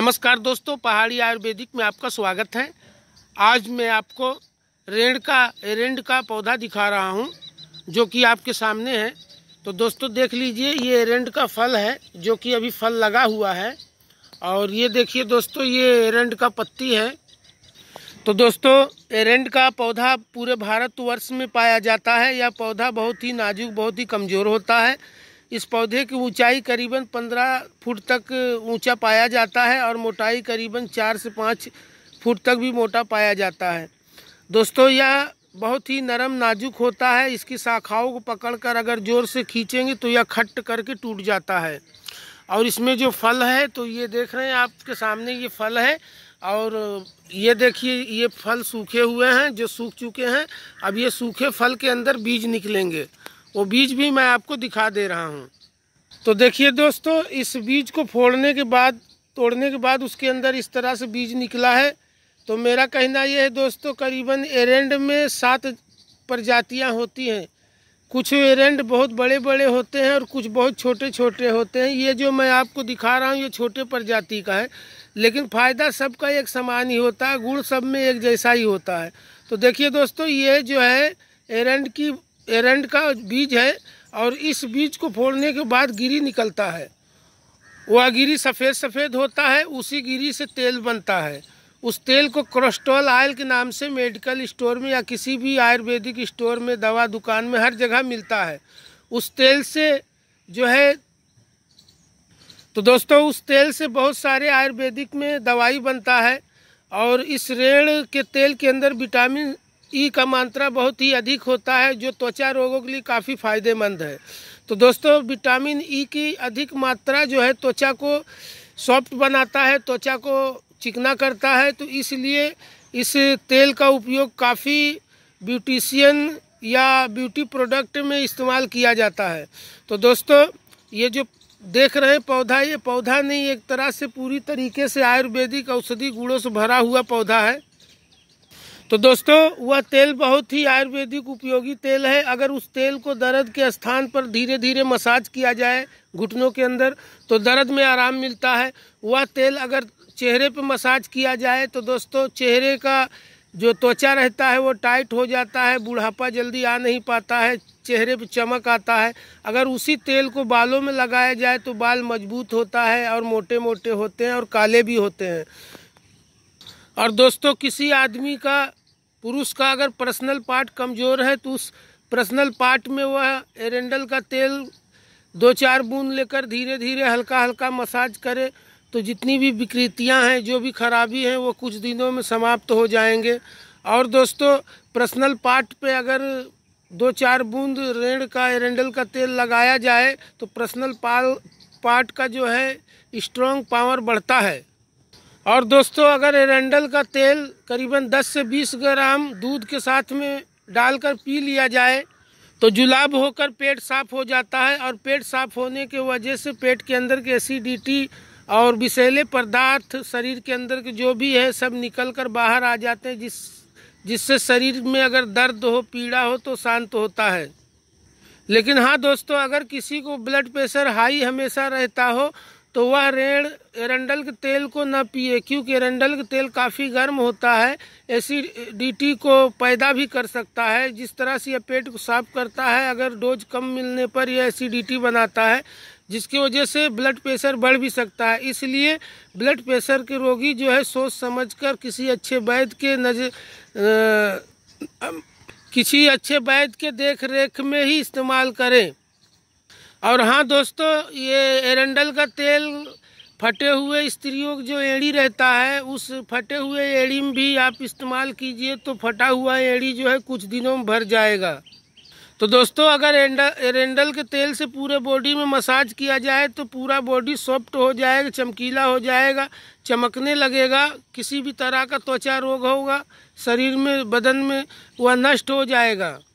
नमस्कार दोस्तों पहाड़ी आयुर्वेदिक में आपका स्वागत है आज मैं आपको रेंड का एरेंड का पौधा दिखा रहा हूं जो कि आपके सामने है तो दोस्तों देख लीजिए ये एरेंड का फल है जो कि अभी फल लगा हुआ है और ये देखिए दोस्तों ये एरेंड का पत्ती है तो दोस्तों एरेंड का पौधा पूरे भारतवर्ष में पाया जाता है यह पौधा बहुत ही नाजुक बहुत ही कमज़ोर होता है इस पौधे की ऊंचाई करीबन 15 फुट तक ऊंचा पाया जाता है और मोटाई करीबन 4 से 5 फुट तक भी मोटा पाया जाता है दोस्तों यह बहुत ही नरम नाजुक होता है इसकी शाखाओं को पकड़कर अगर ज़ोर से खींचेंगे तो यह खट करके टूट जाता है और इसमें जो फल है तो ये देख रहे हैं आपके सामने ये फल है और ये देखिए ये फल सूखे हुए हैं जो सूख चुके हैं अब ये सूखे फल के अंदर बीज निकलेंगे वो बीज भी मैं आपको दिखा दे रहा हूँ तो देखिए दोस्तों इस बीज को फोड़ने के बाद तोड़ने के बाद उसके अंदर इस तरह से बीज निकला है तो मेरा कहना यह है दोस्तों करीबन एरेंड में सात प्रजातियाँ होती हैं कुछ एरेंड बहुत बड़े बड़े होते हैं और कुछ बहुत छोटे छोटे होते हैं ये जो मैं आपको दिखा रहा हूँ ये छोटे प्रजाति का है लेकिन फ़ायदा सबका एक समान ही होता है गुड़ सब में एक जैसा ही होता है तो देखिए दोस्तों ये जो है एरेंड की एरेंड का बीज है और इस बीज को फोड़ने के बाद गिरी निकलता है वह गिरी सफ़ेद सफ़ेद होता है उसी गिरी से तेल बनता है उस तेल को क्रोस्टोल ऑयल के नाम से मेडिकल स्टोर में या किसी भी आयुर्वेदिक स्टोर में दवा दुकान में हर जगह मिलता है उस तेल से जो है तो दोस्तों उस तेल से बहुत सारे आयुर्वेदिक में दवाई बनता है और इस रेड़ के तेल के अंदर विटामिन ई का मात्रा बहुत ही अधिक होता है जो त्वचा रोगों के लिए काफ़ी फायदेमंद है तो दोस्तों विटामिन ई की अधिक मात्रा जो है त्वचा को सॉफ्ट बनाता है त्वचा को चिकना करता है तो इसलिए इस तेल का उपयोग काफ़ी ब्यूटिशियन या ब्यूटी प्रोडक्ट में इस्तेमाल किया जाता है तो दोस्तों ये जो देख रहे हैं पौधा ये पौधा नहीं एक तरह से पूरी तरीके से आयुर्वेदिक औषधि गुणों से भरा हुआ पौधा है तो दोस्तों वह तेल बहुत ही आयुर्वेदिक उपयोगी तेल है अगर उस तेल को दर्द के स्थान पर धीरे धीरे मसाज किया जाए घुटनों के अंदर तो दर्द में आराम मिलता है वह तेल अगर चेहरे पर मसाज किया जाए तो दोस्तों चेहरे का जो त्वचा रहता है वो टाइट हो जाता है बुढ़ापा जल्दी आ नहीं पाता है चेहरे पर चमक आता है अगर उसी तेल को बालों में लगाया जाए तो बाल मजबूत होता है और मोटे मोटे होते हैं और काले भी होते हैं और दोस्तों किसी आदमी का पुरुष का अगर पर्सनल पार्ट कमज़ोर है तो उस पर्सनल पार्ट में वह एरेंडल का तेल दो चार बूंद लेकर धीरे धीरे हल्का हल्का मसाज करे तो जितनी भी विकृतियां हैं जो भी खराबी हैं वो कुछ दिनों में समाप्त हो जाएंगे और दोस्तों पर्सनल पार्ट पे अगर दो चार बूंद रेंड का एरेंडल का तेल लगाया जाए तो पर्सनल पाल पार्ट का जो है स्ट्रॉन्ग पावर बढ़ता है और दोस्तों अगर एरेंडल का तेल करीबन 10 से 20 ग्राम दूध के साथ में डालकर पी लिया जाए तो जुलाब होकर पेट साफ हो जाता है और पेट साफ होने के वजह से पेट के अंदर की एसिडिटी और विषैले पदार्थ शरीर के अंदर के जो भी है सब निकल कर बाहर आ जाते हैं जिस जिससे शरीर में अगर दर्द हो पीड़ा हो तो शांत होता है लेकिन हाँ दोस्तों अगर किसी को ब्लड प्रेशर हाई हमेशा रहता हो तो वह रेण एरेंडल के तेल को न पिए क्योंकि एरेंडल का तेल काफ़ी गर्म होता है एसिडिटी को पैदा भी कर सकता है जिस तरह से यह पेट को साफ करता है अगर डोज कम मिलने पर यह एसिडिटी बनाता है जिसकी वजह से ब्लड प्रेशर बढ़ भी सकता है इसलिए ब्लड प्रेशर के रोगी जो है सोच समझकर किसी अच्छे वैद्य के नज़र किसी अच्छे वैद्य के देख रेख में ही इस्तेमाल करें और हाँ दोस्तों ये एरंडल का तेल फटे हुए स्त्रियों जो एड़ी रहता है उस फटे हुए एड़ी में भी आप इस्तेमाल कीजिए तो फटा हुआ एड़ी जो है कुछ दिनों में भर जाएगा तो दोस्तों अगर एरेंडल के तेल से पूरे बॉडी में मसाज किया जाए तो पूरा बॉडी सॉफ्ट हो जाएगा चमकीला हो जाएगा चमकने लगेगा किसी भी तरह का त्वचा रोग होगा शरीर में बदन में वह नष्ट हो जाएगा